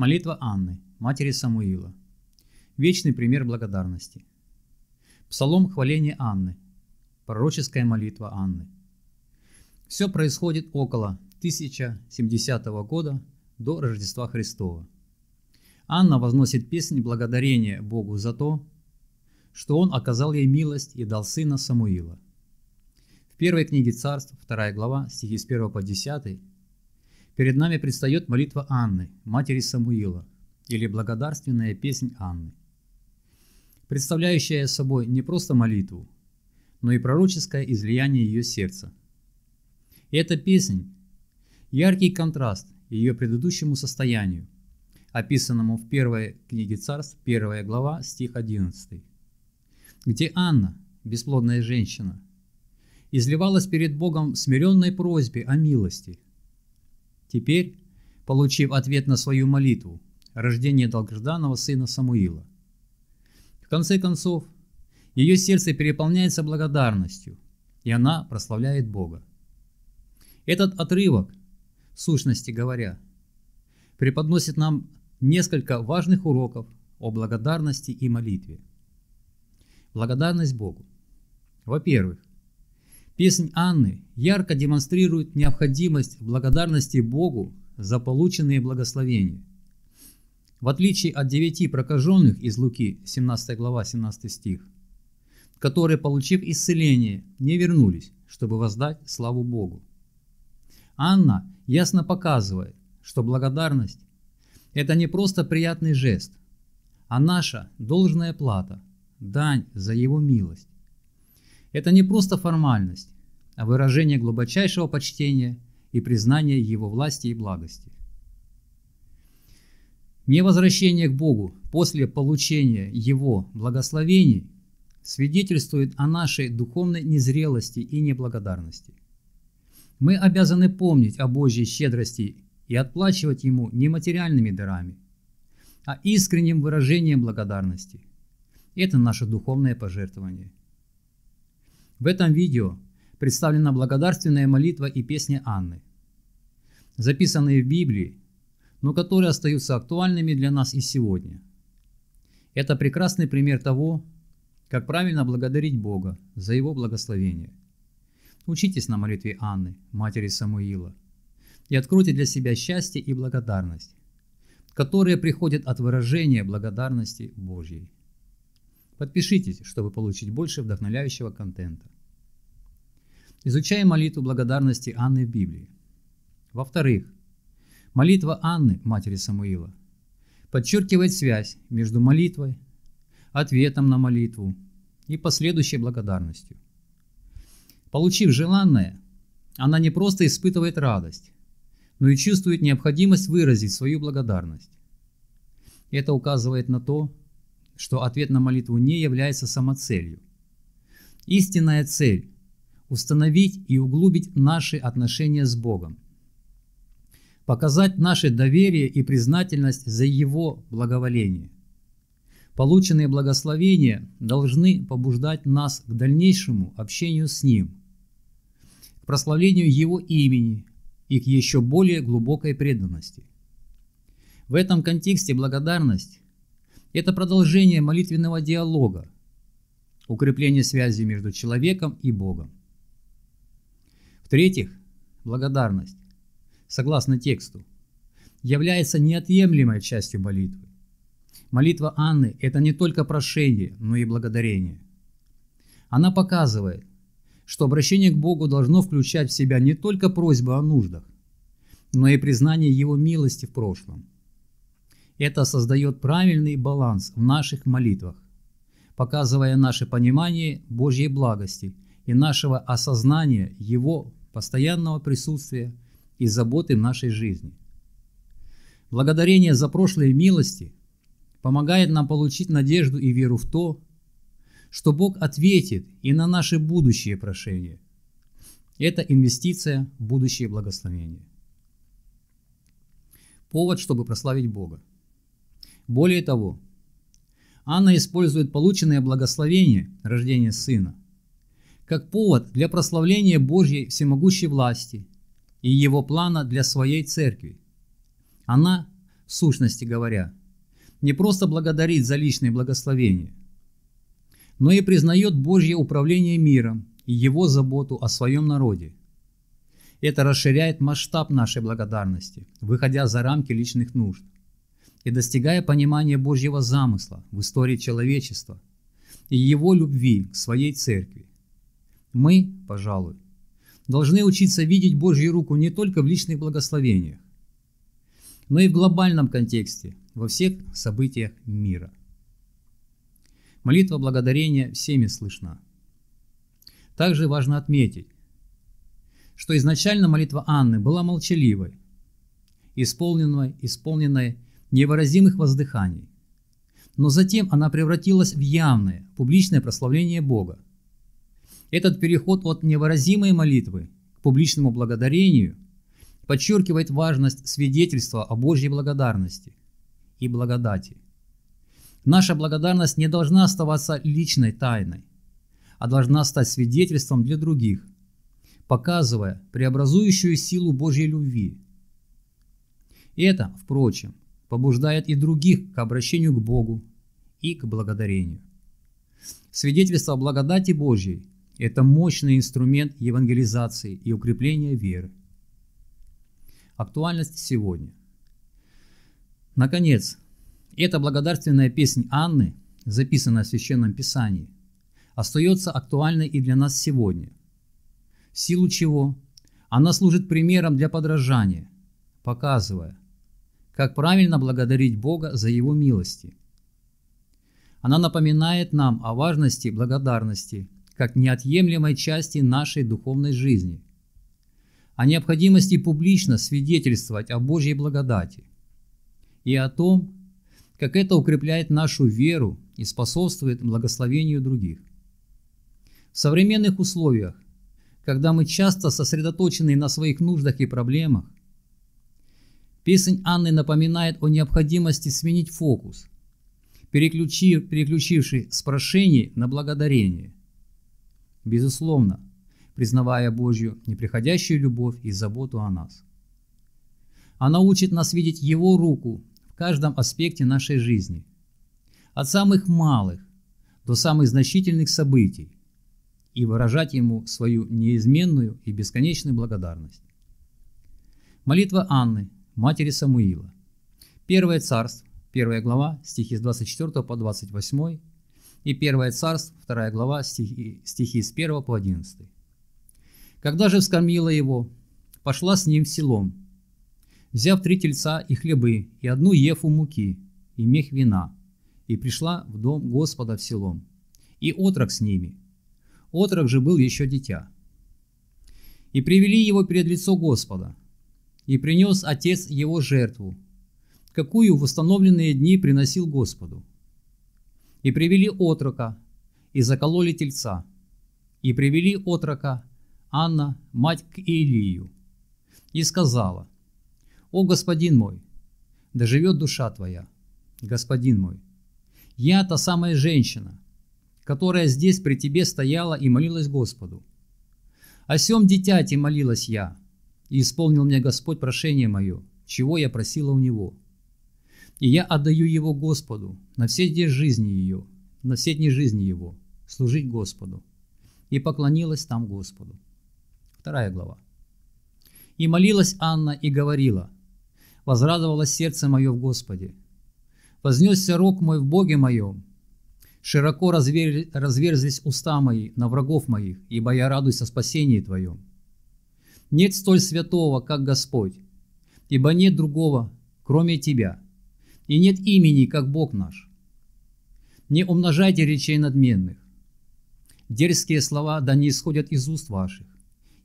Молитва Анны, матери Самуила. Вечный пример благодарности. Псалом хваления Анны. Пророческая молитва Анны. Все происходит около 1070 года до Рождества Христова. Анна возносит песнь благодарения Богу за то, что Он оказал ей милость и дал сына Самуила. В первой книге царств, вторая глава, стихи с 1 по 10 Перед нами предстает молитва Анны, матери Самуила, или благодарственная песнь Анны, представляющая собой не просто молитву, но и пророческое излияние ее сердца. эта песнь – яркий контраст ее предыдущему состоянию, описанному в первой книге царств, первая глава, стих 11, где Анна, бесплодная женщина, изливалась перед Богом в смиренной просьбе о милости – Теперь, получив ответ на свою молитву, рождение долгожданного сына Самуила. В конце концов, ее сердце переполняется благодарностью, и она прославляет Бога. Этот отрывок, в сущности говоря, преподносит нам несколько важных уроков о благодарности и молитве. Благодарность Богу. Во-первых, Песнь Анны ярко демонстрирует необходимость благодарности Богу за полученные благословения. В отличие от девяти прокаженных из Луки, 17 глава, 17 стих, которые, получив исцеление, не вернулись, чтобы воздать славу Богу. Анна ясно показывает, что благодарность – это не просто приятный жест, а наша должная плата, дань за Его милость. Это не просто формальность, а выражение глубочайшего почтения и признание его власти и благости. Невозвращение к Богу после получения Его благословений свидетельствует о нашей духовной незрелости и неблагодарности. Мы обязаны помнить о Божьей щедрости и отплачивать Ему не материальными дарами, а искренним выражением благодарности. Это наше духовное пожертвование. В этом видео представлена благодарственная молитва и песня Анны, записанные в Библии, но которые остаются актуальными для нас и сегодня. Это прекрасный пример того, как правильно благодарить Бога за Его благословение. Учитесь на молитве Анны, матери Самуила, и откройте для себя счастье и благодарность, которые приходят от выражения благодарности Божьей. Подпишитесь, чтобы получить больше вдохновляющего контента. Изучая молитву благодарности Анны в Библии. Во-вторых, молитва Анны, матери Самуила, подчеркивает связь между молитвой, ответом на молитву и последующей благодарностью. Получив желанное, она не просто испытывает радость, но и чувствует необходимость выразить свою благодарность. Это указывает на то, что ответ на молитву не является самоцелью. Истинная цель установить и углубить наши отношения с Богом, показать наше доверие и признательность за Его благоволение. Полученные благословения должны побуждать нас к дальнейшему общению с Ним, к прославлению Его имени и к еще более глубокой преданности. В этом контексте благодарность – это продолжение молитвенного диалога, укрепление связи между человеком и Богом. В-третьих, благодарность, согласно тексту, является неотъемлемой частью молитвы. Молитва Анны – это не только прошение, но и благодарение. Она показывает, что обращение к Богу должно включать в себя не только просьбу о нуждах, но и признание Его милости в прошлом. Это создает правильный баланс в наших молитвах, показывая наше понимание Божьей благости и нашего осознания Его постоянного присутствия и заботы в нашей жизни. Благодарение за прошлые милости помогает нам получить надежду и веру в то, что Бог ответит и на наши будущие прошения. Это инвестиция в будущее благословение. Повод, чтобы прославить Бога. Более того, Анна использует полученное благословение рождения сына как повод для прославления Божьей всемогущей власти и его плана для своей церкви. Она, в сущности говоря, не просто благодарит за личные благословения, но и признает Божье управление миром и его заботу о своем народе. Это расширяет масштаб нашей благодарности, выходя за рамки личных нужд и достигая понимания Божьего замысла в истории человечества и его любви к своей церкви. Мы, пожалуй, должны учиться видеть Божью руку не только в личных благословениях, но и в глобальном контексте, во всех событиях мира. Молитва благодарения всеми слышна. Также важно отметить, что изначально молитва Анны была молчаливой, исполненной, исполненной невыразимых воздыханий. Но затем она превратилась в явное, публичное прославление Бога – этот переход от невыразимой молитвы к публичному благодарению подчеркивает важность свидетельства о Божьей благодарности и благодати. Наша благодарность не должна оставаться личной тайной, а должна стать свидетельством для других, показывая преобразующую силу Божьей любви. Это, впрочем, побуждает и других к обращению к Богу и к благодарению. Свидетельство о благодати Божьей это мощный инструмент евангелизации и укрепления веры. Актуальность сегодня. Наконец, эта благодарственная песнь Анны, записанная в Священном Писании, остается актуальной и для нас сегодня, в силу чего она служит примером для подражания, показывая, как правильно благодарить Бога за Его милости. Она напоминает нам о важности благодарности – как неотъемлемой части нашей духовной жизни, о необходимости публично свидетельствовать о Божьей благодати и о том, как это укрепляет нашу веру и способствует благословению других. В современных условиях, когда мы часто сосредоточены на своих нуждах и проблемах, песнь Анны напоминает о необходимости сменить фокус, переключив, переключивший с прошений на благодарение – безусловно, признавая Божью неприходящую любовь и заботу о нас. Она учит нас видеть Его руку в каждом аспекте нашей жизни, от самых малых до самых значительных событий, и выражать Ему свою неизменную и бесконечную благодарность. Молитва Анны, матери Самуила. Первое царство, первая глава, стихи с 24 по 28, и 1 царство, 2 глава, стихи, стихи с 1 по 11. «Когда же вскормила его, пошла с ним в селом, взяв три тельца и хлебы, и одну ефу муки, и мех вина, и пришла в дом Господа в селом, и отрок с ними. Отрок же был еще дитя. И привели его перед лицо Господа, и принес отец его жертву, какую в установленные дни приносил Господу, и привели отрока, и закололи тельца. И привели отрока Анна, мать к Илию, и сказала, «О, господин мой, да живет душа твоя, господин мой, я та самая женщина, которая здесь при тебе стояла и молилась Господу. О сем дитяти молилась я, и исполнил мне Господь прошение мое, чего я просила у Него». И я отдаю его Господу на все дни жизни ее, на все дни жизни его, служить Господу. И поклонилась там Господу. Вторая глава. И молилась Анна и говорила, возрадовалось сердце мое в Господе. Вознесся рог мой в Боге моем, широко развер... разверзлись уста мои на врагов моих, ибо я радуюсь о спасении Твоем. Нет столь святого, как Господь, ибо нет другого, кроме Тебя – и нет имени, как Бог наш. Не умножайте речей надменных. Дерзкие слова да не исходят из уст ваших,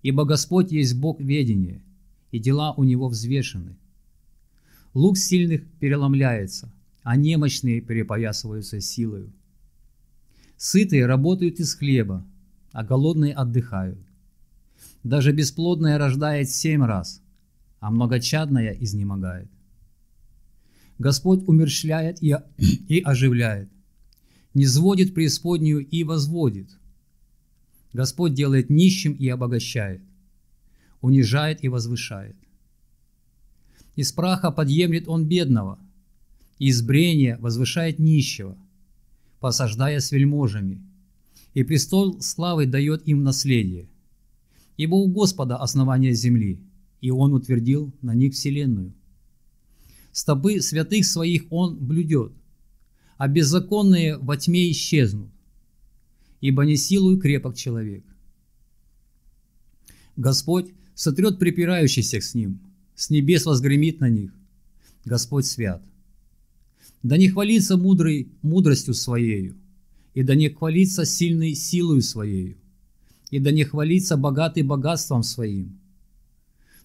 ибо Господь есть Бог ведения, и дела у Него взвешены. Лук сильных переломляется, а немощные перепоясываются силою. Сытые работают из хлеба, а голодные отдыхают. Даже бесплодная рождает семь раз, а многочадная изнемогает. Господь умерщвляет и, и оживляет, не сводит преисподнюю и возводит. Господь делает нищим и обогащает, унижает и возвышает. Из праха подъемлет он бедного, из брения возвышает нищего, посаждая с вельможами, и престол славы дает им наследие. Ибо у Господа основание земли, и Он утвердил на них вселенную – стопы святых своих он блюдет, а беззаконные во тьме исчезнут, ибо не силу и крепок человек. Господь сотрет припирающихся с ним, с небес возгремит на них. Господь свят. Да не хвалится мудрый мудростью своею, и да не хвалится сильный силою своею, и да не хвалится богатый богатством своим.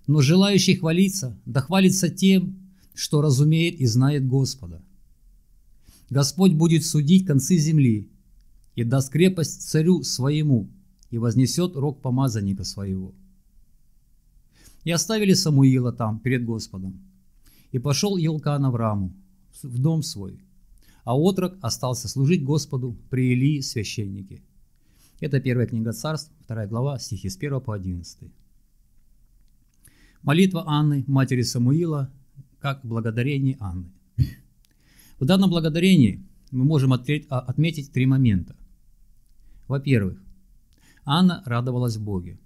Но желающий хвалиться, да хвалится тем, что разумеет и знает Господа. Господь будет судить концы земли и даст крепость царю своему и вознесет рог помазанника своего. И оставили Самуила там перед Господом. И пошел Елкан Аврааму в дом свой, а отрок остался служить Господу при Илии священнике. Это первая книга царств, вторая глава, стихи с 1 по 11. Молитва Анны, матери Самуила, как благодарение Анны. В данном благодарении мы можем а, отметить три момента. Во-первых, Анна радовалась Боге,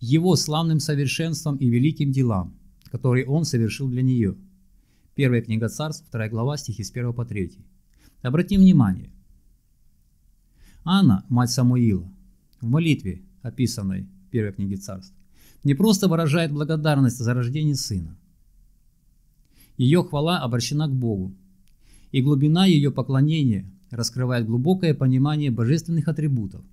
Его славным совершенством и великим делам, которые Он совершил для нее. Первая книга Царств, вторая глава, стихи с 1 по 3. Обратим внимание. Анна, мать Самуила, в молитве, описанной в первой книге Царств, не просто выражает благодарность за рождение сына – ее хвала обращена к Богу, и глубина ее поклонения раскрывает глубокое понимание божественных атрибутов.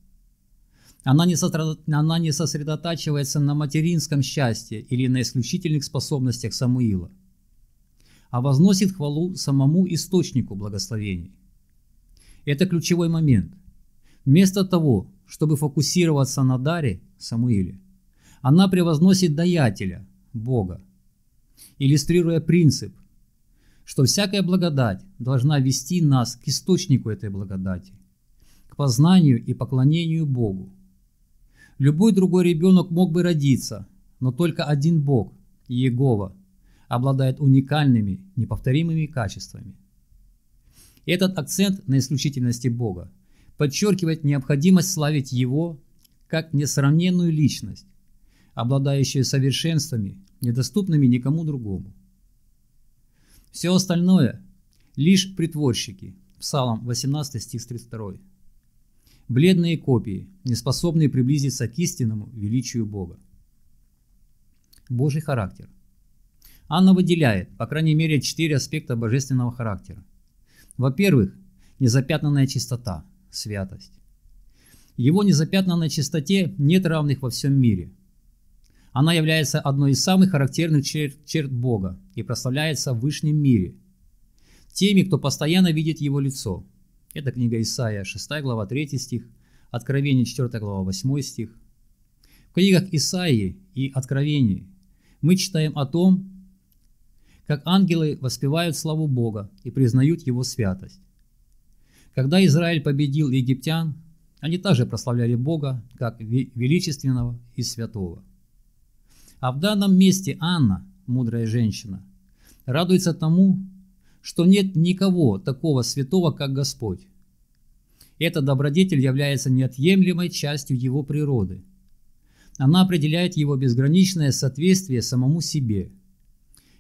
Она не, сотра... Она не сосредотачивается на материнском счастье или на исключительных способностях Самуила, а возносит хвалу самому источнику благословений. Это ключевой момент. Вместо того, чтобы фокусироваться на даре Самуиле, она превозносит даятеля, Бога – иллюстрируя принцип, что всякая благодать должна вести нас к источнику этой благодати, к познанию и поклонению Богу. Любой другой ребенок мог бы родиться, но только один Бог, Иегова, обладает уникальными, неповторимыми качествами. Этот акцент на исключительности Бога подчеркивает необходимость славить Его как несравненную личность, обладающую совершенствами, недоступными никому другому. Все остальное – лишь притворщики. Псалом 18, стих 32. Бледные копии, не способные приблизиться к истинному величию Бога. Божий характер. Анна выделяет, по крайней мере, четыре аспекта божественного характера. Во-первых, незапятнанная чистота, святость. Его незапятнанной чистоте нет равных во всем мире – она является одной из самых характерных черт, черт Бога и прославляется в Вышнем мире. Теми, кто постоянно видит Его лицо. Это книга Исаия, 6 глава, 3 стих, Откровение, 4 глава, 8 стих. В книгах Исаии и Откровении мы читаем о том, как ангелы воспевают славу Бога и признают Его святость. Когда Израиль победил египтян, они также прославляли Бога как величественного и святого. А в данном месте Анна, мудрая женщина, радуется тому, что нет никого такого святого, как Господь. Эта добродетель является неотъемлемой частью его природы. Она определяет его безграничное соответствие самому себе,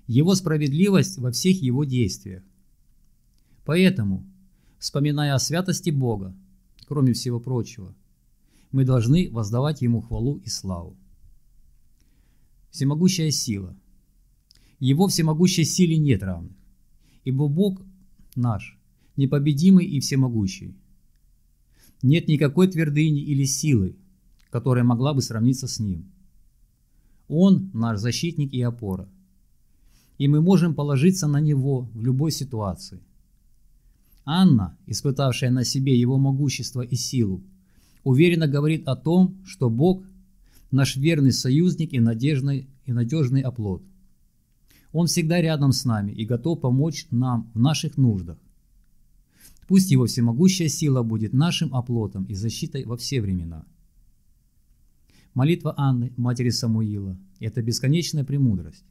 его справедливость во всех его действиях. Поэтому, вспоминая о святости Бога, кроме всего прочего, мы должны воздавать Ему хвалу и славу. Всемогущая сила. Его всемогущей силе нет равных, ибо Бог наш, непобедимый и всемогущий. Нет никакой твердыни или силы, которая могла бы сравниться с Ним. Он наш защитник и опора, и мы можем положиться на Него в любой ситуации. Анна, испытавшая на себе Его могущество и силу, уверенно говорит о том, что Бог наш верный союзник и надежный, и надежный оплот. Он всегда рядом с нами и готов помочь нам в наших нуждах. Пусть его всемогущая сила будет нашим оплотом и защитой во все времена. Молитва Анны, матери Самуила, – это бесконечная премудрость.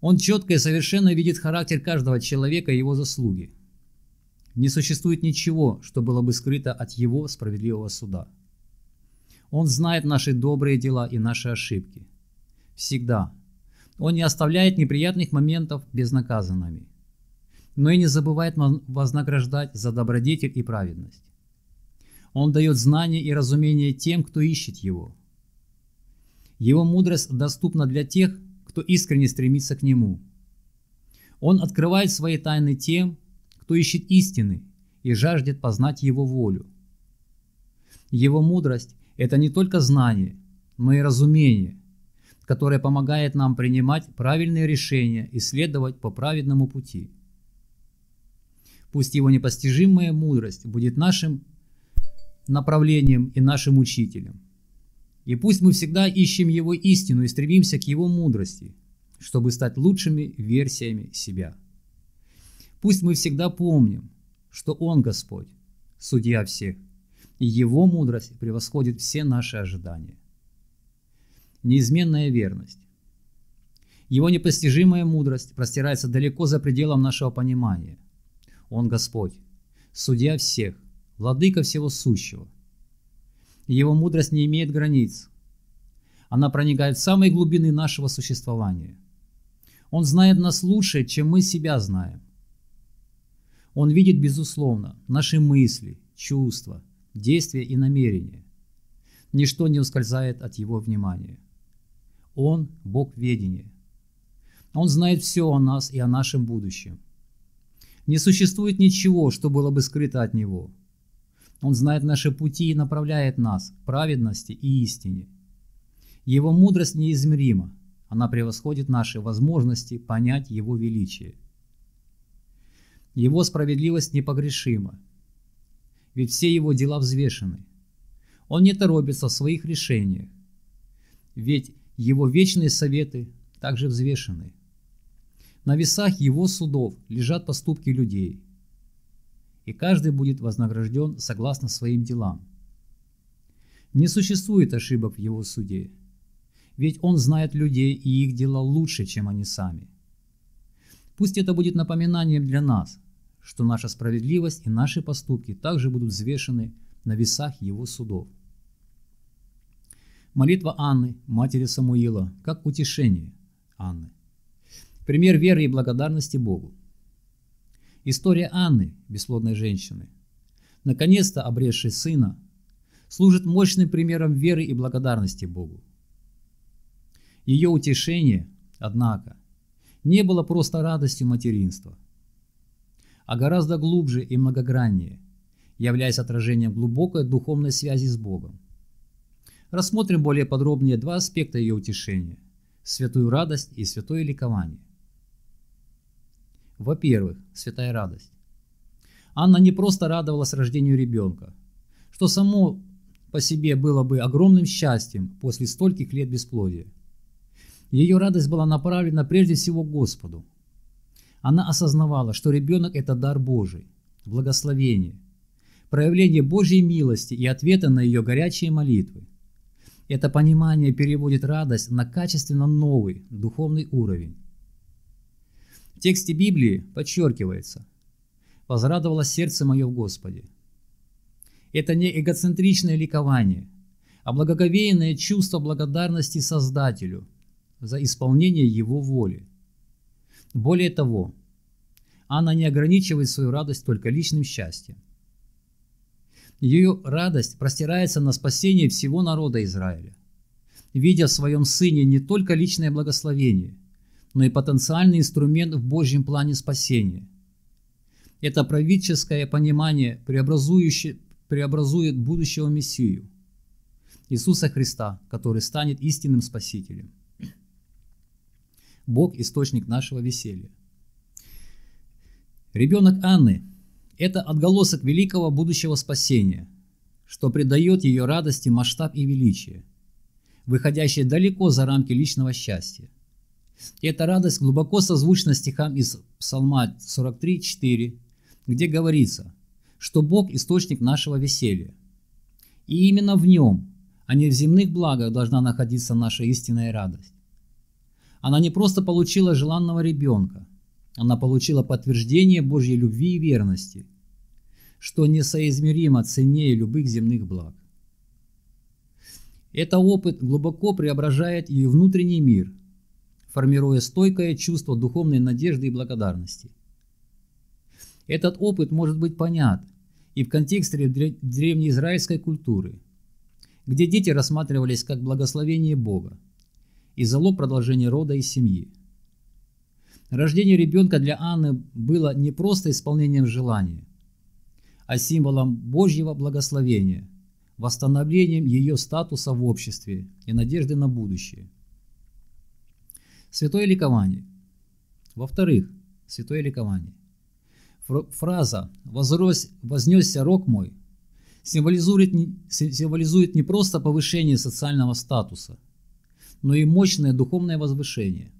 Он четко и совершенно видит характер каждого человека и его заслуги. Не существует ничего, что было бы скрыто от его справедливого суда – он знает наши добрые дела и наши ошибки. Всегда. Он не оставляет неприятных моментов безнаказанными, но и не забывает вознаграждать за добродетель и праведность. Он дает знания и разумение тем, кто ищет его. Его мудрость доступна для тех, кто искренне стремится к нему. Он открывает свои тайны тем, кто ищет истины и жаждет познать его волю. Его мудрость это не только знание, но и разумение, которое помогает нам принимать правильные решения и следовать по праведному пути. Пусть его непостижимая мудрость будет нашим направлением и нашим учителем. И пусть мы всегда ищем его истину и стремимся к его мудрости, чтобы стать лучшими версиями себя. Пусть мы всегда помним, что Он Господь, Судья всех и Его мудрость превосходит все наши ожидания. Неизменная верность. Его непостижимая мудрость простирается далеко за пределом нашего понимания. Он Господь, судья всех, владыка всего сущего. Его мудрость не имеет границ. Она проникает в самые глубины нашего существования. Он знает нас лучше, чем мы себя знаем. Он видит, безусловно, наши мысли, чувства, действия и намерения. Ничто не ускользает от его внимания. Он – Бог ведения. Он знает все о нас и о нашем будущем. Не существует ничего, что было бы скрыто от Него. Он знает наши пути и направляет нас к праведности и истине. Его мудрость неизмерима, она превосходит наши возможности понять Его величие. Его справедливость непогрешима, ведь все его дела взвешены. Он не торопится в своих решениях, ведь его вечные советы также взвешены. На весах его судов лежат поступки людей, и каждый будет вознагражден согласно своим делам. Не существует ошибок в его суде, ведь он знает людей и их дела лучше, чем они сами. Пусть это будет напоминанием для нас – что наша справедливость и наши поступки также будут взвешены на весах его судов. Молитва Анны, матери Самуила, как утешение Анны. Пример веры и благодарности Богу. История Анны, бесплодной женщины, наконец-то обретшей сына, служит мощным примером веры и благодарности Богу. Ее утешение, однако, не было просто радостью материнства – а гораздо глубже и многограннее, являясь отражением глубокой духовной связи с Богом. Рассмотрим более подробнее два аспекта ее утешения – святую радость и святое ликование. Во-первых, святая радость. Анна не просто радовалась рождению ребенка, что само по себе было бы огромным счастьем после стольких лет бесплодия. Ее радость была направлена прежде всего к Господу – она осознавала, что ребенок – это дар Божий, благословение, проявление Божьей милости и ответа на ее горячие молитвы. Это понимание переводит радость на качественно новый духовный уровень. В тексте Библии подчеркивается «Возрадовало сердце мое в Господе». Это не эгоцентричное ликование, а благоговейное чувство благодарности Создателю за исполнение Его воли – более того, она не ограничивает свою радость только личным счастьем. Ее радость простирается на спасение всего народа Израиля, видя в своем сыне не только личное благословение, но и потенциальный инструмент в Божьем плане спасения. Это правительское понимание преобразует будущего Мессию, Иисуса Христа, который станет истинным Спасителем. Бог – источник нашего веселья. Ребенок Анны – это отголосок великого будущего спасения, что придает ее радости масштаб и величие, выходящее далеко за рамки личного счастья. И эта радость глубоко созвучна стихам из Псалма 43:4, где говорится, что Бог – источник нашего веселья. И именно в Нем, а не в земных благах, должна находиться наша истинная радость. Она не просто получила желанного ребенка, она получила подтверждение Божьей любви и верности, что несоизмеримо ценнее любых земных благ. Этот опыт глубоко преображает ее внутренний мир, формируя стойкое чувство духовной надежды и благодарности. Этот опыт может быть понят и в контексте древнеизраильской культуры, где дети рассматривались как благословение Бога и залог продолжения рода и семьи. Рождение ребенка для Анны было не просто исполнением желания, а символом Божьего благословения, восстановлением ее статуса в обществе и надежды на будущее. Святое ликование. Во-вторых, святое ликование. Фраза «вознесся Рок мой» символизирует не просто повышение социального статуса – но и мощное духовное возвышение.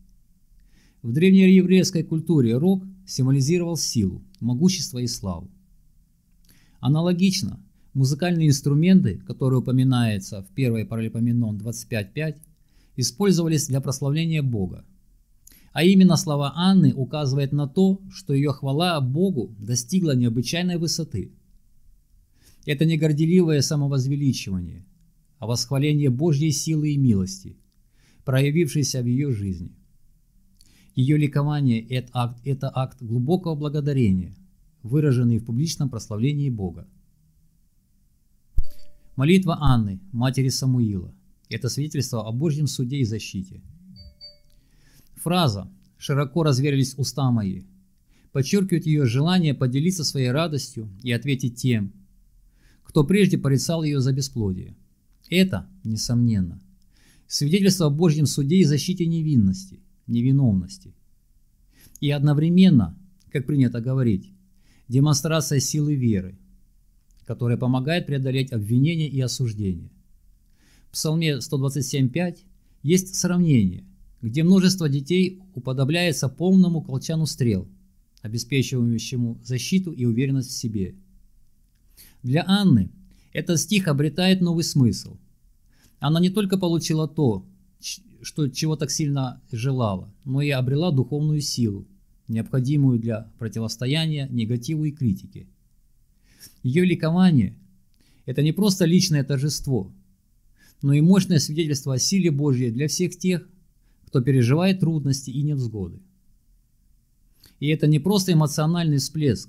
В древнееврейской культуре рог символизировал силу, могущество и славу. Аналогично, музыкальные инструменты, которые упоминаются в 1 Паралипоменон 25.5, использовались для прославления Бога. А именно слова Анны указывает на то, что ее хвала Богу достигла необычайной высоты. Это не горделивое самовозвеличивание, а восхваление Божьей силы и милости – проявившийся в ее жизни. Ее ликование – это акт, глубокого благодарения, выраженный в публичном прославлении Бога. Молитва Анны, матери Самуила – это свидетельство о Божьем суде и защите. Фраза «широко разверились уста мои» подчеркивает ее желание поделиться своей радостью и ответить тем, кто прежде порицал ее за бесплодие. Это, несомненно, свидетельство о Божьем суде и защите невинности, невиновности. И одновременно, как принято говорить, демонстрация силы веры, которая помогает преодолеть обвинения и осуждение. В Псалме 127.5 есть сравнение, где множество детей уподобляется полному колчану стрел, обеспечивающему защиту и уверенность в себе. Для Анны этот стих обретает новый смысл – она не только получила то, что, чего так сильно желала, но и обрела духовную силу, необходимую для противостояния негативу и критике. Ее ликование – это не просто личное торжество, но и мощное свидетельство о силе Божьей для всех тех, кто переживает трудности и невзгоды. И это не просто эмоциональный всплеск,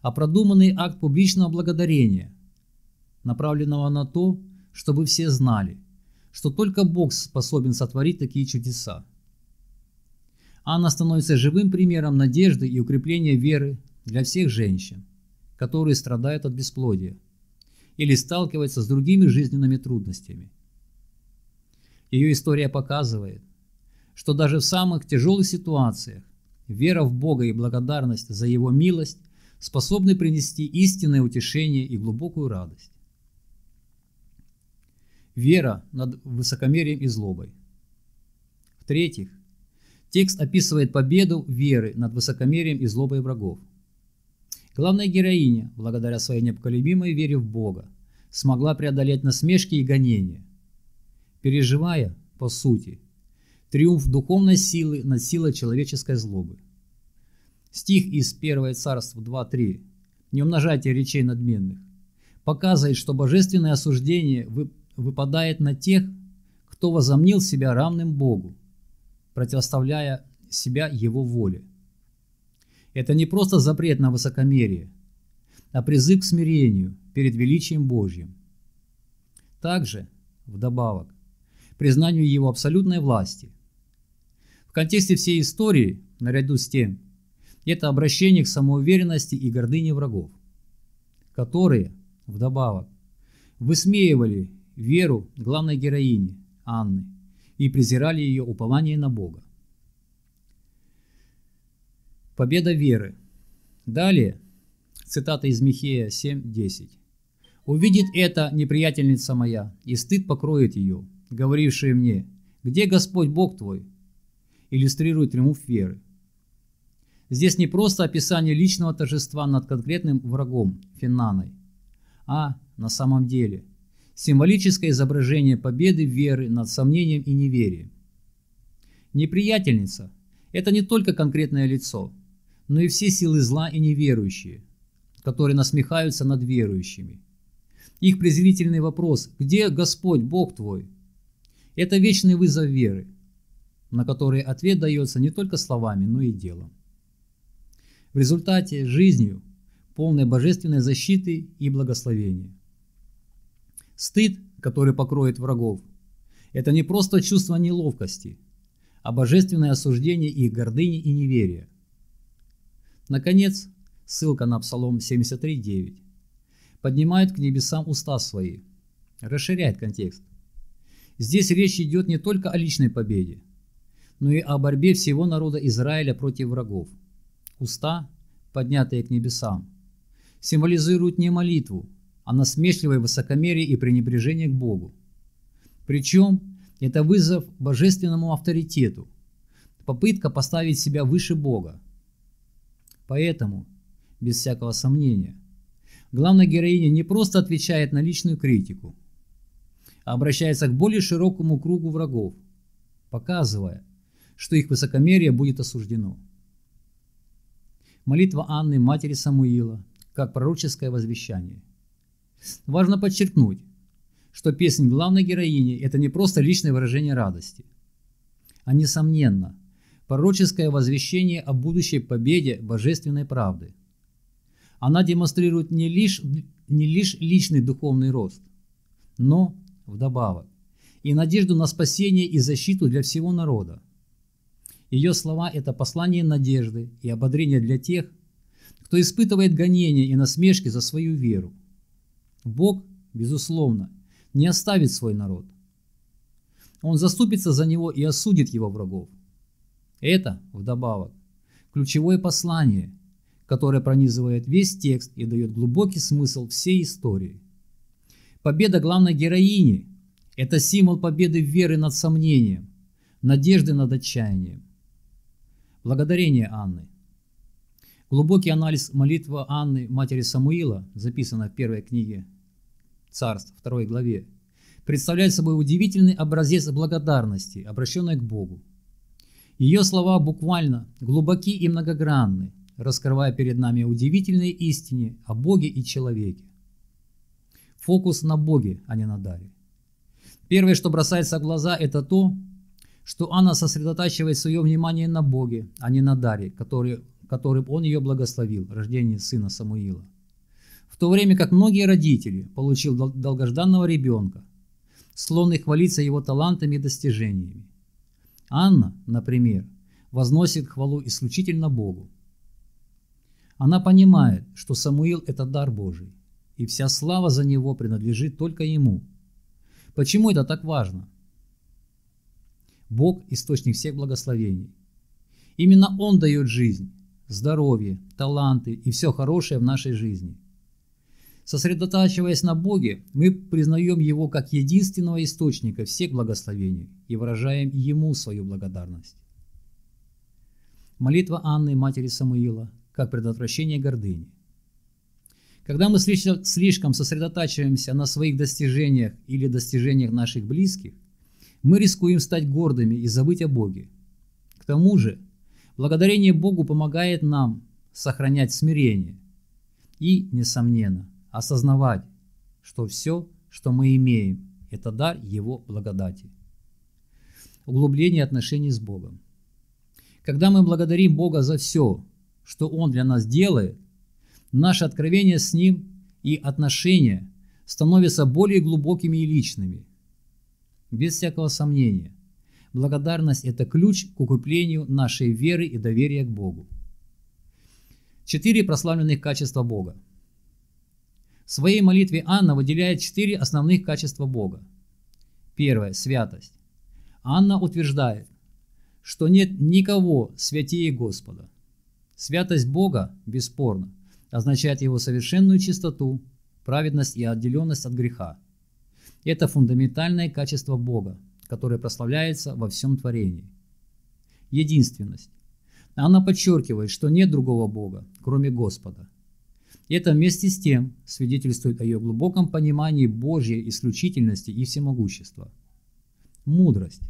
а продуманный акт публичного благодарения, направленного на то, чтобы все знали – что только Бог способен сотворить такие чудеса. Анна становится живым примером надежды и укрепления веры для всех женщин, которые страдают от бесплодия или сталкиваются с другими жизненными трудностями. Ее история показывает, что даже в самых тяжелых ситуациях вера в Бога и благодарность за Его милость способны принести истинное утешение и глубокую радость вера над высокомерием и злобой. В-третьих, текст описывает победу веры над высокомерием и злобой врагов. Главная героиня, благодаря своей непоколебимой вере в Бога, смогла преодолеть насмешки и гонения, переживая, по сути, триумф духовной силы над силой человеческой злобы. Стих из 1 Царства 2.3 «Не умножайте речей надменных» показывает, что божественное осуждение выпадает на тех, кто возомнил себя равным Богу, противоставляя себя Его воле. Это не просто запрет на высокомерие, а призыв к смирению перед величием Божьим. Также, вдобавок, признанию Его абсолютной власти. В контексте всей истории, наряду с тем, это обращение к самоуверенности и гордыне врагов, которые, вдобавок, высмеивали веру главной героини Анны и презирали ее упование на Бога. Победа веры. Далее, цитата из Михея 7.10. «Увидит это неприятельница моя, и стыд покроет ее, говорившая мне, где Господь Бог твой?» Иллюстрирует триумф веры. Здесь не просто описание личного торжества над конкретным врагом, Финаной, а на самом деле – символическое изображение победы веры над сомнением и неверием. Неприятельница – это не только конкретное лицо, но и все силы зла и неверующие, которые насмехаются над верующими. Их презрительный вопрос «Где Господь, Бог твой?» – это вечный вызов веры, на который ответ дается не только словами, но и делом. В результате жизнью полной божественной защиты и благословения. Стыд, который покроет врагов, это не просто чувство неловкости, а божественное осуждение их гордыни и неверия. Наконец, ссылка на Псалом 73.9. Поднимают к небесам уста свои. Расширяет контекст. Здесь речь идет не только о личной победе, но и о борьбе всего народа Израиля против врагов. Уста, поднятые к небесам, символизируют не молитву, а насмешливое высокомерие и пренебрежение к Богу. Причем это вызов божественному авторитету, попытка поставить себя выше Бога. Поэтому, без всякого сомнения, главная героиня не просто отвечает на личную критику, а обращается к более широкому кругу врагов, показывая, что их высокомерие будет осуждено. Молитва Анны, матери Самуила, как пророческое возвещание. Важно подчеркнуть, что песнь главной героини – это не просто личное выражение радости, а, несомненно, пророческое возвещение о будущей победе божественной правды. Она демонстрирует не лишь, не лишь личный духовный рост, но, вдобавок, и надежду на спасение и защиту для всего народа. Ее слова – это послание надежды и ободрение для тех, кто испытывает гонения и насмешки за свою веру – Бог, безусловно, не оставит свой народ. Он заступится за него и осудит его врагов. Это, вдобавок, ключевое послание, которое пронизывает весь текст и дает глубокий смысл всей истории. Победа главной героини – это символ победы веры над сомнением, надежды над отчаянием. Благодарение Анны – Глубокий анализ молитвы Анны, матери Самуила, записанной в первой книге Царств, второй главе, представляет собой удивительный образец благодарности, обращенной к Богу. Ее слова буквально глубоки и многогранны, раскрывая перед нами удивительные истины о Боге и человеке. Фокус на Боге, а не на даре. Первое, что бросается в глаза, это то, что Анна сосредотачивает свое внимание на Боге, а не на даре, который которым он ее благословил, рождение сына Самуила. В то время как многие родители получил долгожданного ребенка, склонны хвалиться его талантами и достижениями. Анна, например, возносит хвалу исключительно Богу. Она понимает, что Самуил – это дар Божий, и вся слава за него принадлежит только ему. Почему это так важно? Бог – источник всех благословений. Именно Он дает жизнь, здоровье, таланты и все хорошее в нашей жизни. Сосредотачиваясь на Боге, мы признаем Его как единственного источника всех благословений и выражаем Ему свою благодарность. Молитва Анны, матери Самуила, как предотвращение гордыни. Когда мы слишком сосредотачиваемся на своих достижениях или достижениях наших близких, мы рискуем стать гордыми и забыть о Боге. К тому же, Благодарение Богу помогает нам сохранять смирение и, несомненно, осознавать, что все, что мы имеем, это дар Его благодати. Углубление отношений с Богом. Когда мы благодарим Бога за все, что Он для нас делает, наше откровение с Ним и отношения становятся более глубокими и личными. Без всякого сомнения, Благодарность – это ключ к укреплению нашей веры и доверия к Богу. Четыре прославленных качества Бога. В своей молитве Анна выделяет четыре основных качества Бога. Первое – святость. Анна утверждает, что нет никого святее Господа. Святость Бога, бесспорно, означает Его совершенную чистоту, праведность и отделенность от греха. Это фундаментальное качество Бога, которая прославляется во всем творении. Единственность. Она подчеркивает, что нет другого Бога, кроме Господа. И это вместе с тем свидетельствует о ее глубоком понимании Божьей исключительности и всемогущества. Мудрость.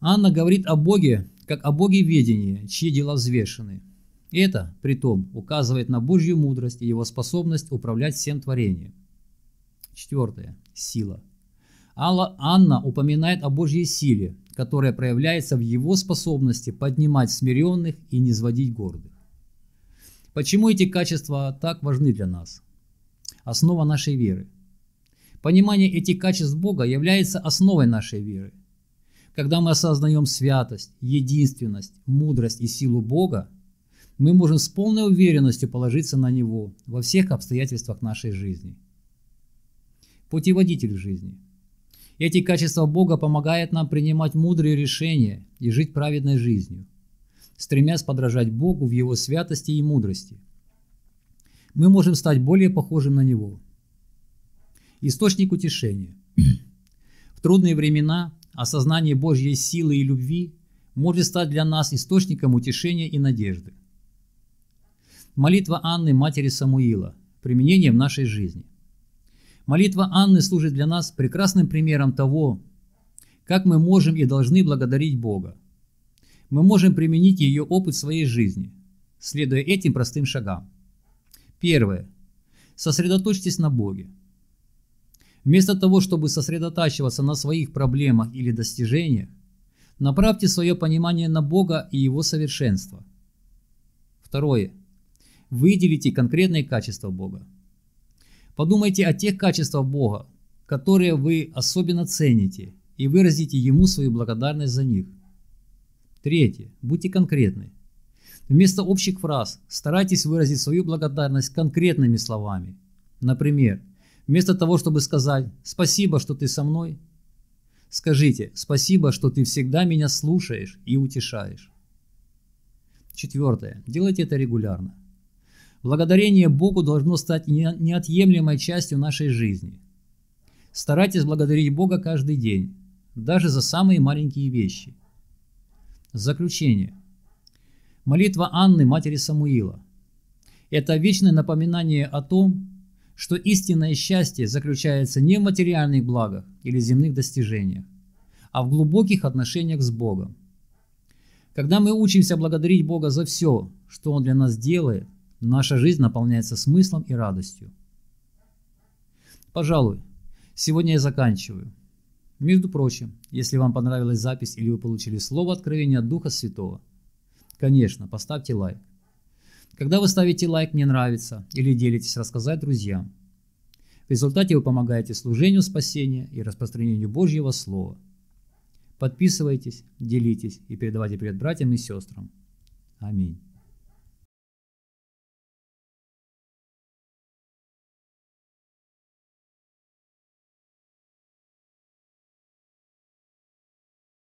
Анна говорит о Боге, как о Боге ведения, чьи дела взвешены. Это, при том, указывает на Божью мудрость и его способность управлять всем творением. Четвертое. Сила. Алла Анна упоминает о Божьей силе, которая проявляется в его способности поднимать смиренных и не сводить гордых. Почему эти качества так важны для нас? Основа нашей веры. Понимание этих качеств Бога является основой нашей веры. Когда мы осознаем святость, единственность, мудрость и силу Бога, мы можем с полной уверенностью положиться на Него во всех обстоятельствах нашей жизни. Путеводитель жизни – эти качества Бога помогают нам принимать мудрые решения и жить праведной жизнью, стремясь подражать Богу в Его святости и мудрости. Мы можем стать более похожим на Него. Источник утешения. В трудные времена осознание Божьей силы и любви может стать для нас источником утешения и надежды. Молитва Анны, матери Самуила. Применение в нашей жизни. Молитва Анны служит для нас прекрасным примером того, как мы можем и должны благодарить Бога. Мы можем применить ее опыт в своей жизни, следуя этим простым шагам. Первое. Сосредоточьтесь на Боге. Вместо того, чтобы сосредотачиваться на своих проблемах или достижениях, направьте свое понимание на Бога и Его совершенство. Второе. Выделите конкретные качества Бога. Подумайте о тех качествах Бога, которые вы особенно цените, и выразите Ему свою благодарность за них. Третье. Будьте конкретны. Вместо общих фраз старайтесь выразить свою благодарность конкретными словами. Например, вместо того, чтобы сказать «Спасибо, что ты со мной», скажите «Спасибо, что ты всегда меня слушаешь и утешаешь». Четвертое. Делайте это регулярно. Благодарение Богу должно стать неотъемлемой частью нашей жизни. Старайтесь благодарить Бога каждый день, даже за самые маленькие вещи. Заключение. Молитва Анны, матери Самуила. Это вечное напоминание о том, что истинное счастье заключается не в материальных благах или земных достижениях, а в глубоких отношениях с Богом. Когда мы учимся благодарить Бога за все, что Он для нас делает, Наша жизнь наполняется смыслом и радостью. Пожалуй, сегодня я заканчиваю. Между прочим, если вам понравилась запись или вы получили слово откровения от Духа Святого, конечно, поставьте лайк. Когда вы ставите лайк «Мне нравится» или делитесь рассказать друзьям, в результате вы помогаете служению спасения и распространению Божьего Слова. Подписывайтесь, делитесь и передавайте привет братьям и сестрам. Аминь.